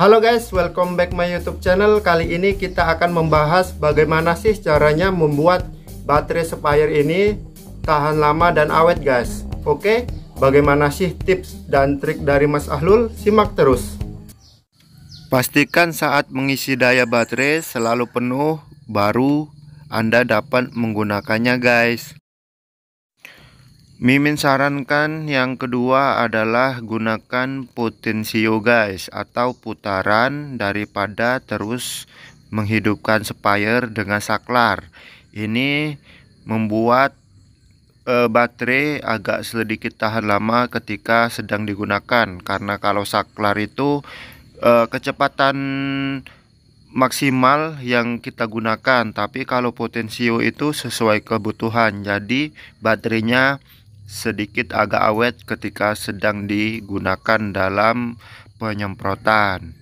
Halo guys, welcome back my YouTube channel. Kali ini kita akan membahas bagaimana sih caranya membuat baterai Spire ini tahan lama dan awet guys. Oke, bagaimana sih tips dan trik dari Mas Ahlul? Simak terus. Pastikan saat mengisi daya baterai selalu penuh baru Anda dapat menggunakannya guys. Mimin sarankan yang kedua adalah gunakan potensio guys atau putaran daripada terus menghidupkan spire dengan saklar. Ini membuat uh, baterai agak sedikit tahan lama ketika sedang digunakan karena kalau saklar itu uh, kecepatan maksimal yang kita gunakan tapi kalau potensio itu sesuai kebutuhan jadi baterainya sedikit agak awet ketika sedang digunakan dalam penyemprotan.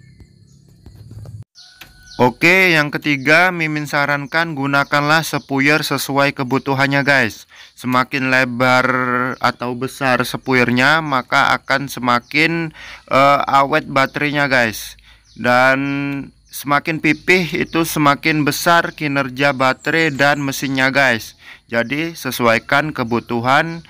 Oke, yang ketiga Mimin sarankan gunakanlah sepuyer sesuai kebutuhannya guys. Semakin lebar atau besar sepuyernya, maka akan semakin uh, awet baterainya guys. Dan semakin pipih itu semakin besar kinerja baterai dan mesinnya guys. Jadi sesuaikan kebutuhan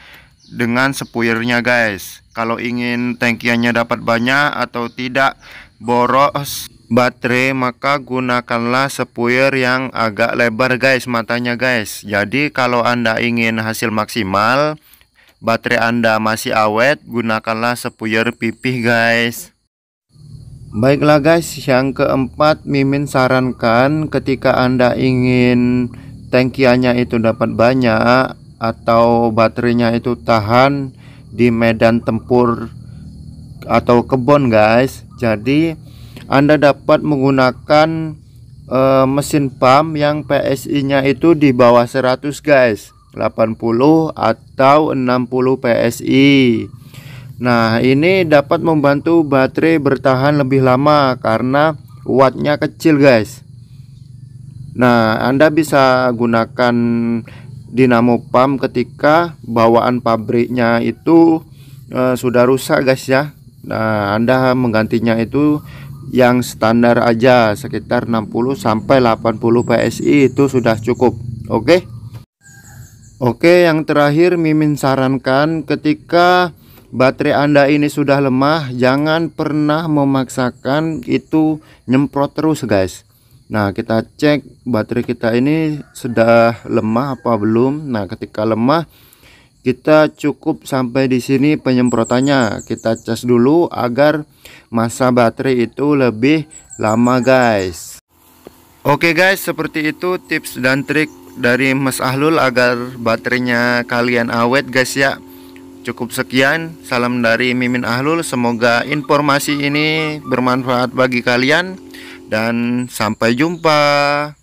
dengan sepuyernya guys kalau ingin tangkiannya dapat banyak atau tidak boros baterai maka gunakanlah sepuyer yang agak lebar guys matanya guys jadi kalau anda ingin hasil maksimal baterai anda masih awet gunakanlah sepuyer pipih guys baiklah guys yang keempat mimin sarankan ketika anda ingin tangkiannya itu dapat banyak atau baterainya itu tahan di medan tempur atau kebun guys jadi anda dapat menggunakan uh, mesin pump yang PSI nya itu di bawah 100 guys 80 atau 60 PSI nah ini dapat membantu baterai bertahan lebih lama karena wattnya kecil guys nah anda bisa gunakan dinamo pump ketika bawaan pabriknya itu e, sudah rusak guys ya nah Anda menggantinya itu yang standar aja sekitar 60 sampai 80 PSI itu sudah cukup oke okay? oke okay, yang terakhir mimin sarankan ketika baterai Anda ini sudah lemah jangan pernah memaksakan itu nyemprot terus guys Nah kita cek baterai kita ini sudah lemah apa belum Nah ketika lemah kita cukup sampai di sini penyemprotannya kita cas dulu agar masa baterai itu lebih lama guys Oke guys seperti itu tips dan trik dari Mas Ahlul agar baterainya kalian awet guys ya Cukup sekian, salam dari Mimin Ahlul. Semoga informasi ini bermanfaat bagi kalian dan sampai jumpa.